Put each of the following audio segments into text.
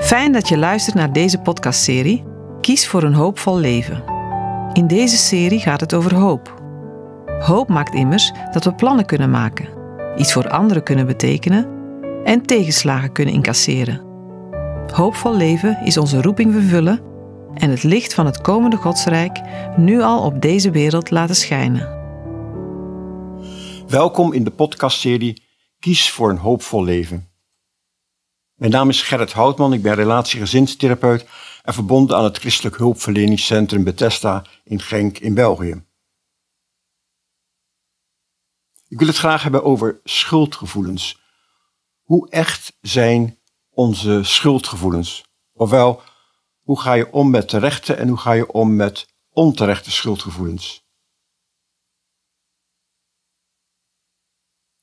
Fijn dat je luistert naar deze podcastserie Kies voor een hoopvol leven. In deze serie gaat het over hoop. Hoop maakt immers dat we plannen kunnen maken, iets voor anderen kunnen betekenen en tegenslagen kunnen incasseren. Hoopvol leven is onze roeping vervullen en het licht van het komende Godsrijk nu al op deze wereld laten schijnen. Welkom in de podcastserie Kies voor een hoopvol leven. Mijn naam is Gerrit Houtman, ik ben relatiegezinstherapeut en verbonden aan het Christelijk Hulpverleningscentrum Bethesda in Genk in België. Ik wil het graag hebben over schuldgevoelens. Hoe echt zijn onze schuldgevoelens? Ofwel, hoe ga je om met terechte en hoe ga je om met onterechte schuldgevoelens?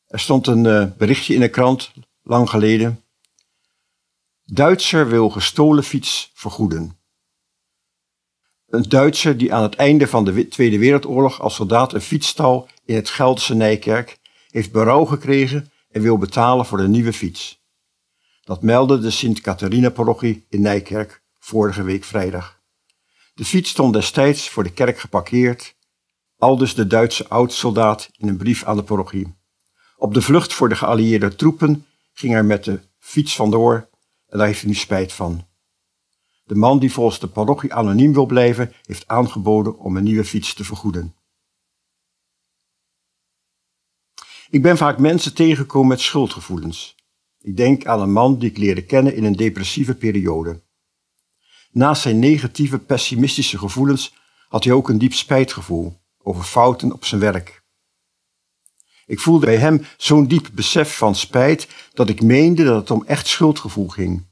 Er stond een eh, berichtje in de krant lang geleden Duitser wil gestolen fiets vergoeden. Een Duitser die aan het einde van de Tweede Wereldoorlog als soldaat een fiets stal in het Gelderse Nijkerk, heeft berouw gekregen en wil betalen voor een nieuwe fiets. Dat meldde de Sint-Catharina-parochie in Nijkerk vorige week vrijdag. De fiets stond destijds voor de kerk geparkeerd, aldus de Duitse oud-soldaat in een brief aan de parochie. Op de vlucht voor de geallieerde troepen ging er met de fiets vandoor en daar heeft hij nu spijt van. De man die volgens de parochie anoniem wil blijven, heeft aangeboden om een nieuwe fiets te vergoeden. Ik ben vaak mensen tegengekomen met schuldgevoelens. Ik denk aan een man die ik leerde kennen in een depressieve periode. Naast zijn negatieve, pessimistische gevoelens had hij ook een diep spijtgevoel over fouten op zijn werk. Ik voelde bij hem zo'n diep besef van spijt dat ik meende dat het om echt schuldgevoel ging.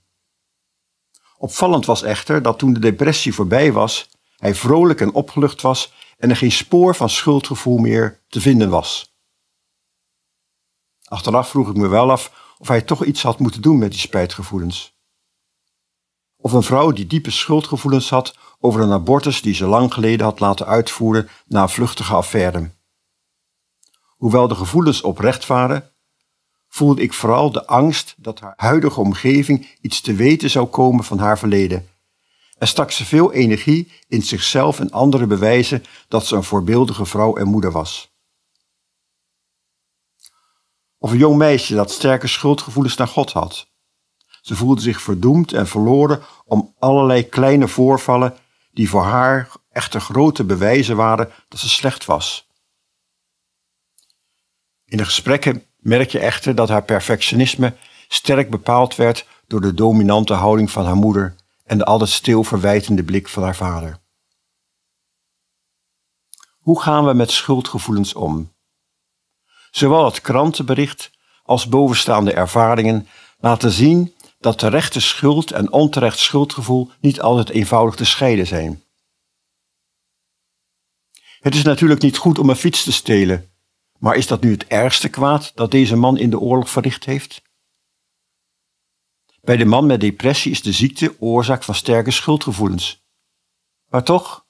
Opvallend was echter dat toen de depressie voorbij was, hij vrolijk en opgelucht was en er geen spoor van schuldgevoel meer te vinden was. Achteraf vroeg ik me wel af of hij toch iets had moeten doen met die spijtgevoelens. Of een vrouw die diepe schuldgevoelens had over een abortus die ze lang geleden had laten uitvoeren na een vluchtige affaire. Hoewel de gevoelens oprecht waren, voelde ik vooral de angst dat haar huidige omgeving iets te weten zou komen van haar verleden. En stak ze veel energie in zichzelf en anderen bewijzen dat ze een voorbeeldige vrouw en moeder was. Of een jong meisje dat sterke schuldgevoelens naar God had. Ze voelde zich verdoemd en verloren om allerlei kleine voorvallen die voor haar echte grote bewijzen waren dat ze slecht was. In de gesprekken merk je echter dat haar perfectionisme sterk bepaald werd door de dominante houding van haar moeder en de altijd stil verwijtende blik van haar vader. Hoe gaan we met schuldgevoelens om? Zowel het krantenbericht als bovenstaande ervaringen laten zien dat terechte schuld en onterecht schuldgevoel niet altijd eenvoudig te scheiden zijn. Het is natuurlijk niet goed om een fiets te stelen maar is dat nu het ergste kwaad dat deze man in de oorlog verricht heeft? Bij de man met depressie is de ziekte oorzaak van sterke schuldgevoelens. Maar toch,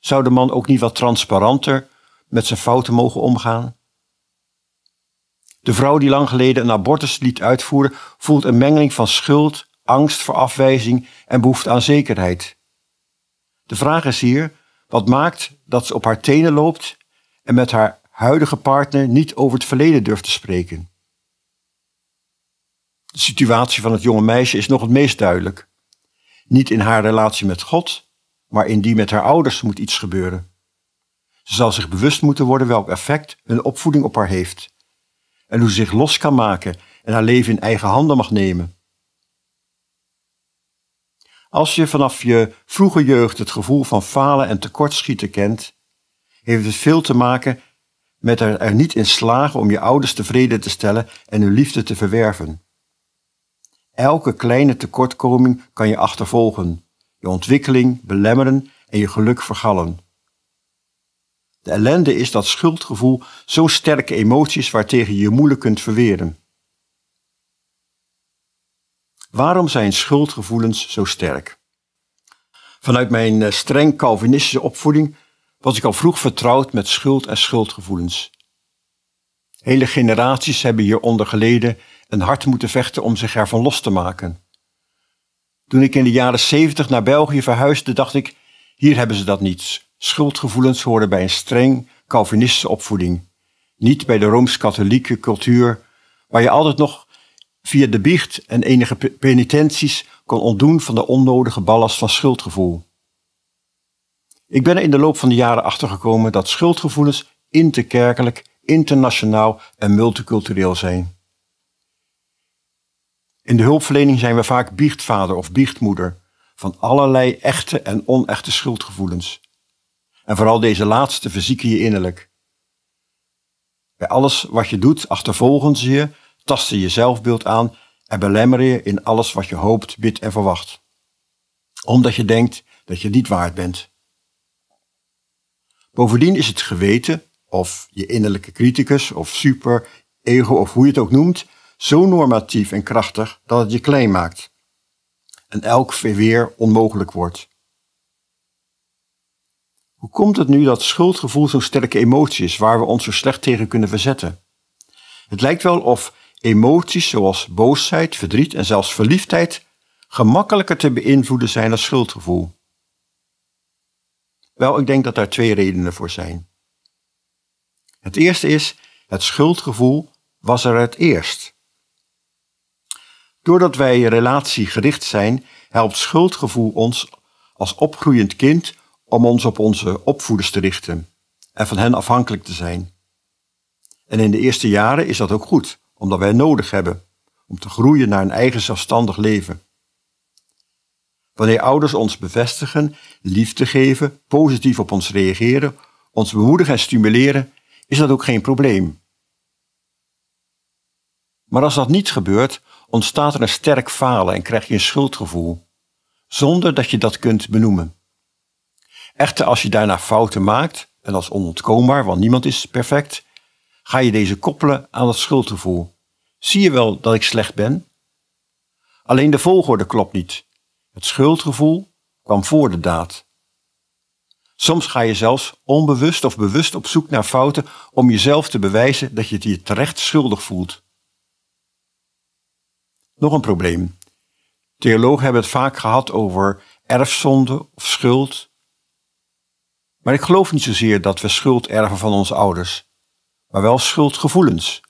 zou de man ook niet wat transparanter met zijn fouten mogen omgaan? De vrouw die lang geleden een abortus liet uitvoeren, voelt een mengeling van schuld, angst voor afwijzing en behoefte aan zekerheid. De vraag is hier: wat maakt dat ze op haar tenen loopt en met haar huidige partner niet over het verleden durft te spreken. De situatie van het jonge meisje is nog het meest duidelijk. Niet in haar relatie met God, maar in die met haar ouders moet iets gebeuren. Ze zal zich bewust moeten worden welk effect hun opvoeding op haar heeft. En hoe ze zich los kan maken en haar leven in eigen handen mag nemen. Als je vanaf je vroege jeugd het gevoel van falen en tekortschieten kent, heeft het veel te maken met er, er niet in slagen om je ouders tevreden te stellen en hun liefde te verwerven. Elke kleine tekortkoming kan je achtervolgen, je ontwikkeling belemmeren en je geluk vergallen. De ellende is dat schuldgevoel zo sterke emoties waartegen je je moeilijk kunt verweren. Waarom zijn schuldgevoelens zo sterk? Vanuit mijn eh, streng Calvinistische opvoeding was ik al vroeg vertrouwd met schuld en schuldgevoelens. Hele generaties hebben hieronder geleden en hard moeten vechten om zich ervan los te maken. Toen ik in de jaren zeventig naar België verhuisde, dacht ik: hier hebben ze dat niet. Schuldgevoelens hoorden bij een streng Calvinistische opvoeding, niet bij de rooms-katholieke cultuur, waar je altijd nog via de biecht en enige penitenties kon ontdoen van de onnodige ballast van schuldgevoel. Ik ben er in de loop van de jaren achtergekomen dat schuldgevoelens interkerkelijk, internationaal en multicultureel zijn. In de hulpverlening zijn we vaak biechtvader of biechtmoeder van allerlei echte en onechte schuldgevoelens. En vooral deze laatste verzieken je innerlijk. Bij alles wat je doet achtervolgen ze je, tasten je zelfbeeld aan en belemmeren je in alles wat je hoopt, bidt en verwacht. Omdat je denkt dat je niet waard bent. Bovendien is het geweten, of je innerlijke criticus, of super, ego of hoe je het ook noemt, zo normatief en krachtig dat het je klein maakt. En elk verweer onmogelijk wordt. Hoe komt het nu dat schuldgevoel zo'n sterke emotie is waar we ons zo slecht tegen kunnen verzetten? Het lijkt wel of emoties zoals boosheid, verdriet en zelfs verliefdheid gemakkelijker te beïnvloeden zijn dan schuldgevoel. Wel, ik denk dat daar twee redenen voor zijn. Het eerste is, het schuldgevoel was er het eerst. Doordat wij relatiegericht zijn, helpt schuldgevoel ons als opgroeiend kind om ons op onze opvoeders te richten en van hen afhankelijk te zijn. En in de eerste jaren is dat ook goed, omdat wij nodig hebben om te groeien naar een eigen zelfstandig leven. Wanneer ouders ons bevestigen, liefde geven, positief op ons reageren, ons bemoedigen en stimuleren, is dat ook geen probleem. Maar als dat niet gebeurt, ontstaat er een sterk falen en krijg je een schuldgevoel, zonder dat je dat kunt benoemen. Echter, als je daarna fouten maakt, en dat is onontkoombaar, want niemand is perfect, ga je deze koppelen aan dat schuldgevoel. Zie je wel dat ik slecht ben? Alleen de volgorde klopt niet. Het schuldgevoel kwam voor de daad. Soms ga je zelfs onbewust of bewust op zoek naar fouten om jezelf te bewijzen dat je het je terecht schuldig voelt. Nog een probleem. Theologen hebben het vaak gehad over erfzonde of schuld. Maar ik geloof niet zozeer dat we schuld erven van onze ouders, maar wel schuldgevoelens.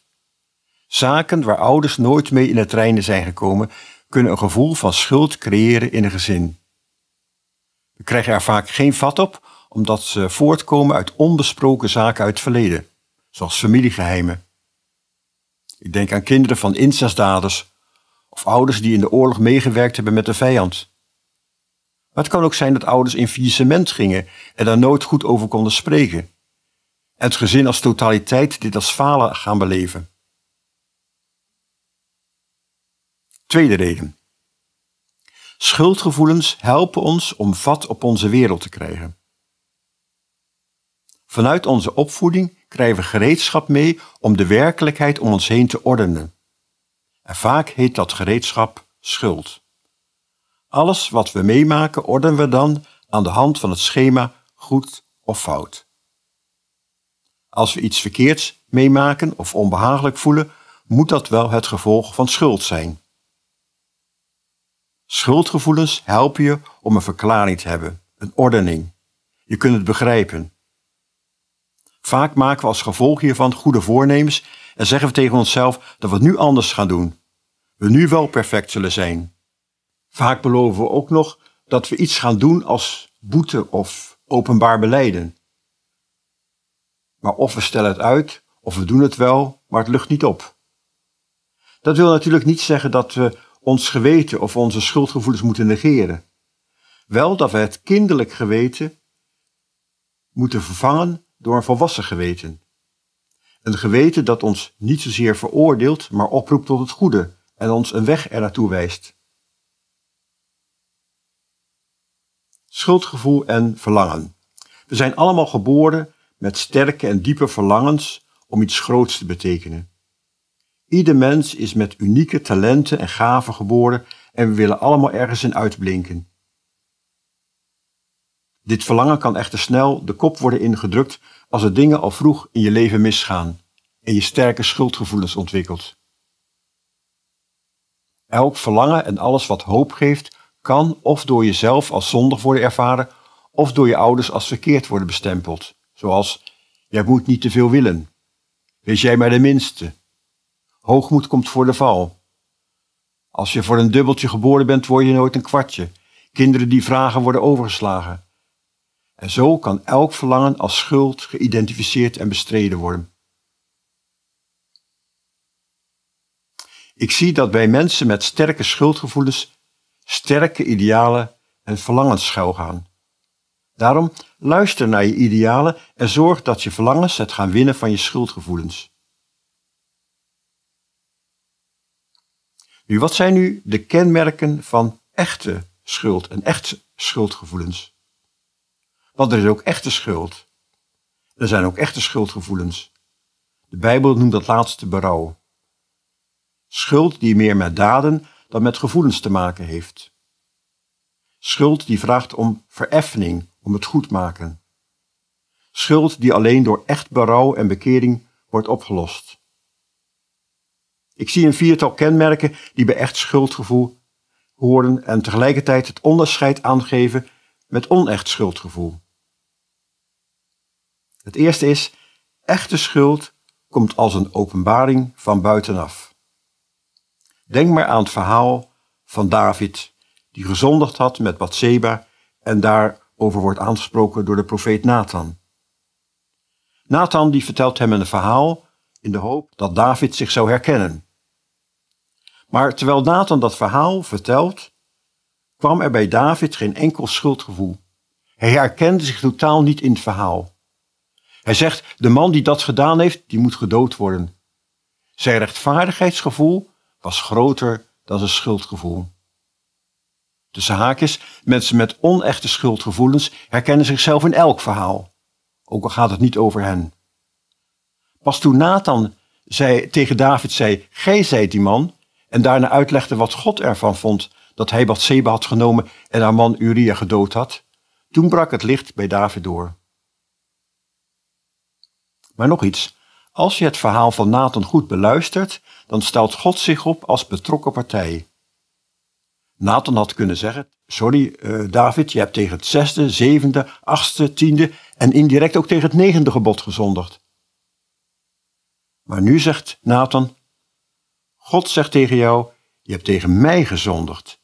Zaken waar ouders nooit mee in het reinen zijn gekomen, kunnen een gevoel van schuld creëren in een gezin. We krijgen er vaak geen vat op omdat ze voortkomen uit onbesproken zaken uit het verleden, zoals familiegeheimen. Ik denk aan kinderen van incestdaders of ouders die in de oorlog meegewerkt hebben met de vijand. Maar het kan ook zijn dat ouders in faillissement gingen en daar nooit goed over konden spreken. En het gezin als totaliteit dit als falen gaan beleven. Tweede reden. Schuldgevoelens helpen ons om vat op onze wereld te krijgen. Vanuit onze opvoeding krijgen we gereedschap mee om de werkelijkheid om ons heen te ordenen. En vaak heet dat gereedschap schuld. Alles wat we meemaken ordenen we dan aan de hand van het schema goed of fout. Als we iets verkeerds meemaken of onbehagelijk voelen, moet dat wel het gevolg van schuld zijn. Schuldgevoelens helpen je om een verklaring te hebben, een ordening. Je kunt het begrijpen. Vaak maken we als gevolg hiervan goede voornemens en zeggen we tegen onszelf dat we het nu anders gaan doen. We nu wel perfect zullen zijn. Vaak beloven we ook nog dat we iets gaan doen als boete of openbaar beleiden. Maar of we stellen het uit, of we doen het wel, maar het lucht niet op. Dat wil natuurlijk niet zeggen dat we ons geweten of onze schuldgevoelens moeten negeren. Wel dat we het kinderlijk geweten moeten vervangen door een volwassen geweten. Een geweten dat ons niet zozeer veroordeelt, maar oproept tot het goede en ons een weg ernaartoe wijst. Schuldgevoel en verlangen. We zijn allemaal geboren met sterke en diepe verlangens om iets groots te betekenen. Ieder mens is met unieke talenten en gaven geboren en we willen allemaal ergens in uitblinken. Dit verlangen kan echter snel de kop worden ingedrukt als er dingen al vroeg in je leven misgaan en je sterke schuldgevoelens ontwikkelt. Elk verlangen en alles wat hoop geeft, kan of door jezelf als zondig worden ervaren of door je ouders als verkeerd worden bestempeld, zoals jij moet niet te veel willen, wees jij maar de minste, Hoogmoed komt voor de val. Als je voor een dubbeltje geboren bent, word je nooit een kwartje. Kinderen die vragen worden overgeslagen. En zo kan elk verlangen als schuld geïdentificeerd en bestreden worden. Ik zie dat bij mensen met sterke schuldgevoelens sterke idealen en verlangens schuilgaan. Daarom luister naar je idealen en zorg dat je verlangens het gaan winnen van je schuldgevoelens. Nu, wat zijn nu de kenmerken van echte schuld en echt schuldgevoelens? Want er is ook echte schuld. Er zijn ook echte schuldgevoelens. De Bijbel noemt dat laatste berouw. Schuld die meer met daden dan met gevoelens te maken heeft. Schuld die vraagt om vereffening, om het goed maken. Schuld die alleen door echt berouw en bekering wordt opgelost. Ik zie een viertal kenmerken die bij echt schuldgevoel horen en tegelijkertijd het onderscheid aangeven met onecht schuldgevoel. Het eerste is, echte schuld komt als een openbaring van buitenaf. Denk maar aan het verhaal van David, die gezondigd had met Bathseba en daarover wordt aangesproken door de profeet Nathan. Nathan die vertelt hem een verhaal in de hoop dat David zich zou herkennen. Maar terwijl Nathan dat verhaal vertelt, kwam er bij David geen enkel schuldgevoel. Hij herkende zich totaal niet in het verhaal. Hij zegt: De man die dat gedaan heeft, die moet gedood worden. Zijn rechtvaardigheidsgevoel was groter dan zijn schuldgevoel. Tussen haakjes, mensen met onechte schuldgevoelens herkennen zichzelf in elk verhaal, ook al gaat het niet over hen. Pas toen Nathan zei, tegen David zei: Gij zijt die man, en daarna uitlegde wat God ervan vond dat hij Bathseba had genomen en haar man Uria gedood had. Toen brak het licht bij David door. Maar nog iets. Als je het verhaal van Nathan goed beluistert, dan stelt God zich op als betrokken partij. Nathan had kunnen zeggen: Sorry, eh, David, je hebt tegen het zesde, zevende, achtste, tiende en indirect ook tegen het negende gebod gezondigd. Maar nu zegt Nathan: God zegt tegen jou, je hebt tegen mij gezondigd.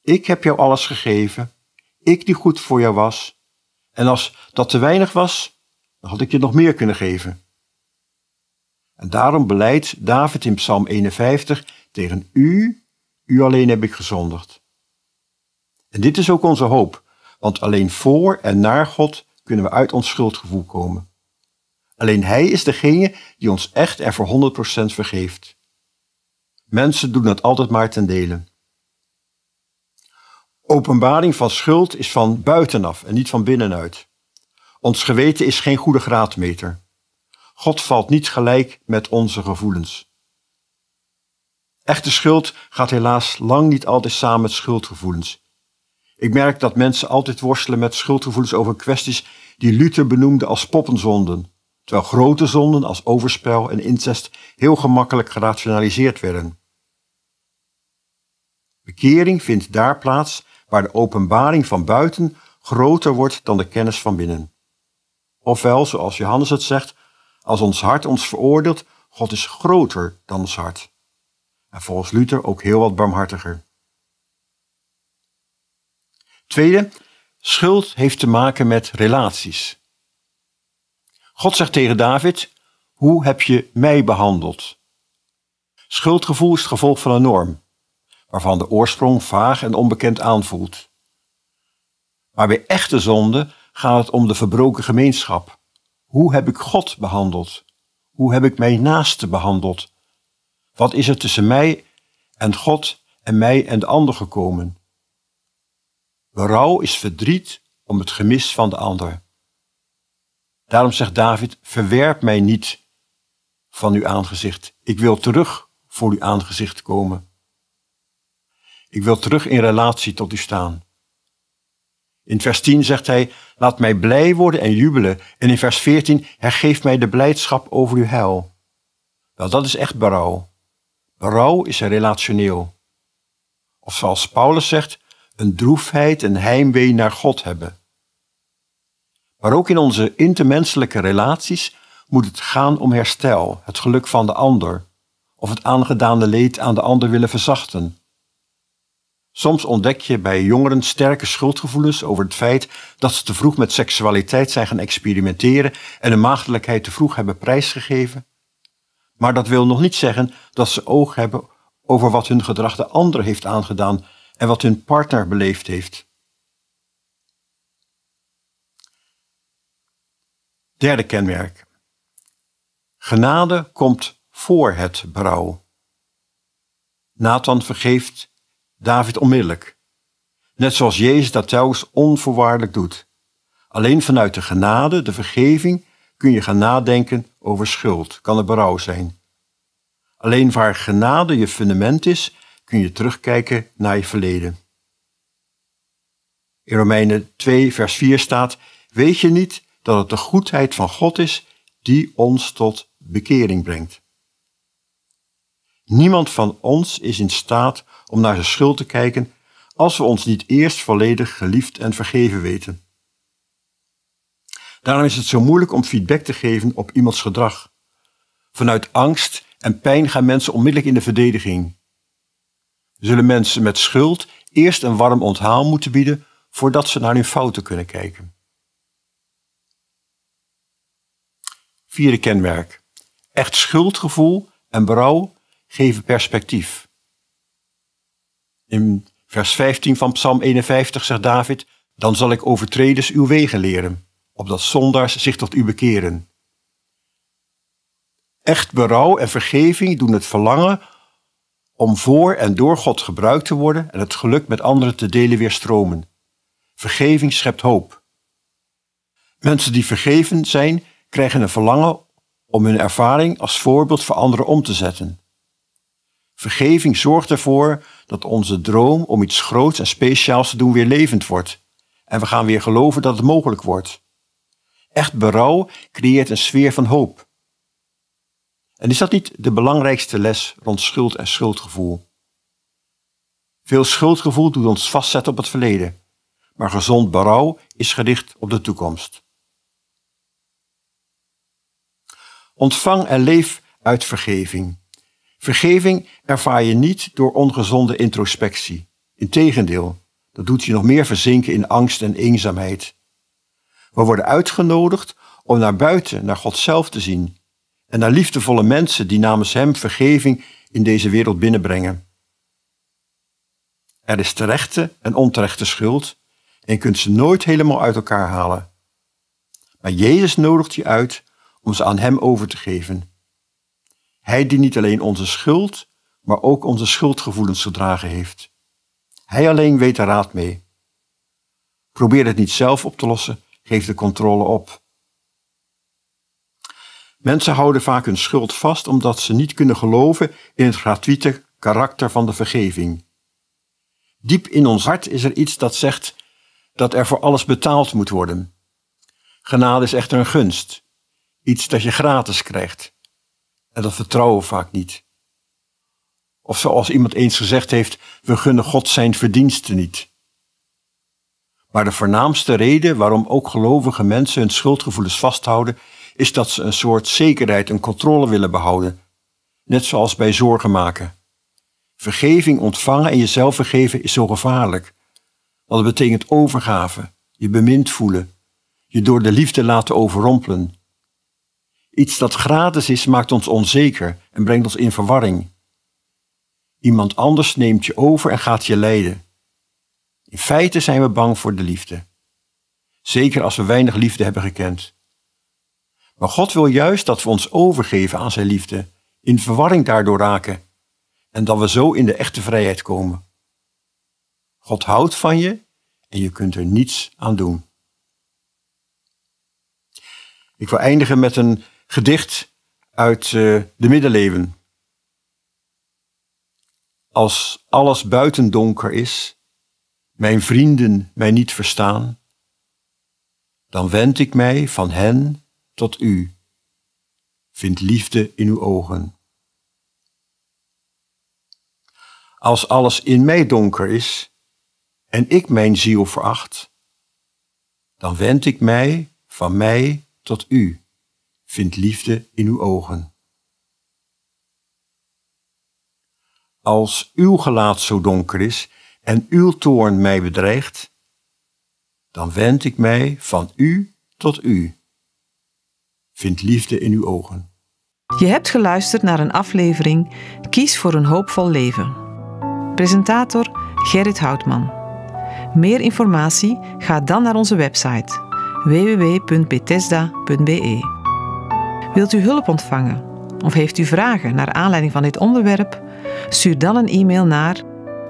Ik heb jou alles gegeven, ik die goed voor jou was. En als dat te weinig was, dan had ik je nog meer kunnen geven. En daarom beleidt David in Psalm 51 tegen u, u alleen heb ik gezondigd. En dit is ook onze hoop, want alleen voor en naar God kunnen we uit ons schuldgevoel komen. Alleen Hij is degene die ons echt en voor 100% vergeeft. Mensen doen het altijd maar ten dele. Openbaring van schuld is van buitenaf en niet van binnenuit. Ons geweten is geen goede graadmeter. God valt niet gelijk met onze gevoelens. Echte schuld gaat helaas lang niet altijd samen met schuldgevoelens. Ik merk dat mensen altijd worstelen met schuldgevoelens over kwesties die Luther benoemde als poppenzonden, terwijl grote zonden als overspel en incest heel gemakkelijk gerationaliseerd werden. Bekering vindt daar plaats waar de openbaring van buiten groter wordt dan de kennis van binnen. Ofwel, zoals Johannes het zegt, als ons hart ons veroordeelt, God is groter dan ons hart. En volgens Luther ook heel wat barmhartiger. Tweede, schuld heeft te maken met relaties. God zegt tegen David: Hoe heb je mij behandeld? Schuldgevoel is het gevolg van een norm waarvan de oorsprong vaag en onbekend aanvoelt. Maar bij echte zonde gaat het om de verbroken gemeenschap. Hoe heb ik God behandeld? Hoe heb ik mijn naaste behandeld? Wat is er tussen mij en God en mij en de ander gekomen? Berouw is verdriet om het gemis van de ander. Daarom zegt David: Verwerp mij niet van uw aangezicht. Ik wil terug voor uw aangezicht komen. Ik wil terug in relatie tot u staan. In vers 10 zegt hij, laat mij blij worden en jubelen. En in vers 14, hergeef mij de blijdschap over uw heil. Wel, dat is echt berouw. Berouw is relationeel. Of zoals Paulus zegt, een droefheid en heimwee naar God hebben. Maar ook in onze intermenselijke relaties moet het gaan om herstel, het geluk van de ander, of het aangedane leed aan de ander willen verzachten. Soms ontdek je bij jongeren sterke schuldgevoelens over het feit dat ze te vroeg met seksualiteit zijn gaan experimenteren en hun maagdelijkheid te vroeg hebben prijsgegeven. Maar dat wil nog niet zeggen dat ze oog hebben over wat hun gedrag de ander heeft aangedaan en wat hun partner beleefd heeft. Derde kenmerk. Genade komt voor het brouw. Nathan vergeeft David onmiddellijk. Net zoals Jezus dat telkens onvoorwaardelijk doet. Alleen vanuit de genade, de vergeving, kun je gaan nadenken over schuld, kan er berouw zijn. Alleen waar genade je fundament is, kun je terugkijken naar je verleden. In Romeinen 2, vers 4 staat: Weet je niet dat het de goedheid van God is die ons tot bekering brengt? Niemand van ons is in staat om naar zijn schuld te kijken als we ons niet eerst volledig geliefd en vergeven weten. Daarom is het zo moeilijk om feedback te geven op iemands gedrag. Vanuit angst en pijn gaan mensen onmiddellijk in de verdediging. Zullen mensen met schuld eerst een warm onthaal moeten bieden voordat ze naar hun fouten kunnen kijken? Vierde kenmerk. Echt schuldgevoel en berouw geven perspectief. In vers 15 van Psalm 51 zegt David: Dan zal ik overtreders uw wegen leren, opdat zondaars zich tot u bekeren. Echt berouw en vergeving doen het verlangen om voor en door God gebruikt te worden en het geluk met anderen te delen weer stromen. Vergeving schept hoop. Mensen die vergeven zijn, krijgen een verlangen om hun ervaring als voorbeeld voor anderen om te zetten. Vergeving zorgt ervoor dat onze droom om iets groots en speciaals te doen weer levend wordt. En we gaan weer geloven dat het mogelijk wordt. Echt berouw creëert een sfeer van hoop. En is dat niet de belangrijkste les rond schuld en schuldgevoel? Veel schuldgevoel doet ons vastzetten op het verleden, maar gezond berouw is gericht op de toekomst. Ontvang en leef uit vergeving. Vergeving ervaar je niet door ongezonde introspectie. Integendeel, dat doet je nog meer verzinken in angst en eenzaamheid. We worden uitgenodigd om naar buiten, naar God zelf te zien en naar liefdevolle mensen die namens Hem vergeving in deze wereld binnenbrengen. Er is terechte en onterechte schuld en je kunt ze nooit helemaal uit elkaar halen. Maar Jezus nodigt je uit om ze aan Hem over te geven hij die niet alleen onze schuld, maar ook onze schuldgevoelens gedragen heeft. Hij alleen weet er raad mee. Probeer het niet zelf op te lossen, geef de controle op. Mensen houden vaak hun schuld vast omdat ze niet kunnen geloven in het gratuite karakter van de vergeving. Diep in ons hart is er iets dat zegt dat er voor alles betaald moet worden. Genade is echter een gunst, iets dat je gratis krijgt. En dat vertrouwen vaak niet. Of zoals iemand eens gezegd heeft, we gunnen God zijn verdiensten niet. Maar de voornaamste reden waarom ook gelovige mensen hun schuldgevoelens vasthouden, is dat ze een soort zekerheid en controle willen behouden. Net zoals bij zorgen maken. Vergeving ontvangen en jezelf vergeven is zo gevaarlijk. Want het betekent overgave, je bemind voelen, je door de liefde laten overrompelen, Iets dat gratis is maakt ons onzeker en brengt ons in verwarring. Iemand anders neemt je over en gaat je leiden. In feite zijn we bang voor de liefde. Zeker als we weinig liefde hebben gekend. Maar God wil juist dat we ons overgeven aan Zijn liefde, in verwarring daardoor raken en dat we zo in de echte vrijheid komen. God houdt van je en je kunt er niets aan doen. Ik wil eindigen met een gedicht uit eh, de middeleeuwen. Als alles buiten donker is, mijn vrienden mij niet verstaan, dan wend ik mij van hen tot u, vind liefde in uw ogen. Als alles in mij donker is en ik mijn ziel veracht, dan wend ik mij van mij tot u Vind liefde in uw ogen. Als uw gelaat zo donker is en uw toorn mij bedreigt, dan wend ik mij van u tot u. Vind liefde in uw ogen. Je hebt geluisterd naar een aflevering Kies voor een hoopvol leven. Presentator Gerrit Houtman. Meer informatie ga dan naar onze website www.bethesda.be. Wilt u hulp ontvangen of heeft u vragen naar aanleiding van dit onderwerp? Stuur dan een e-mail naar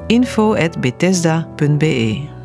info.bethesda.be.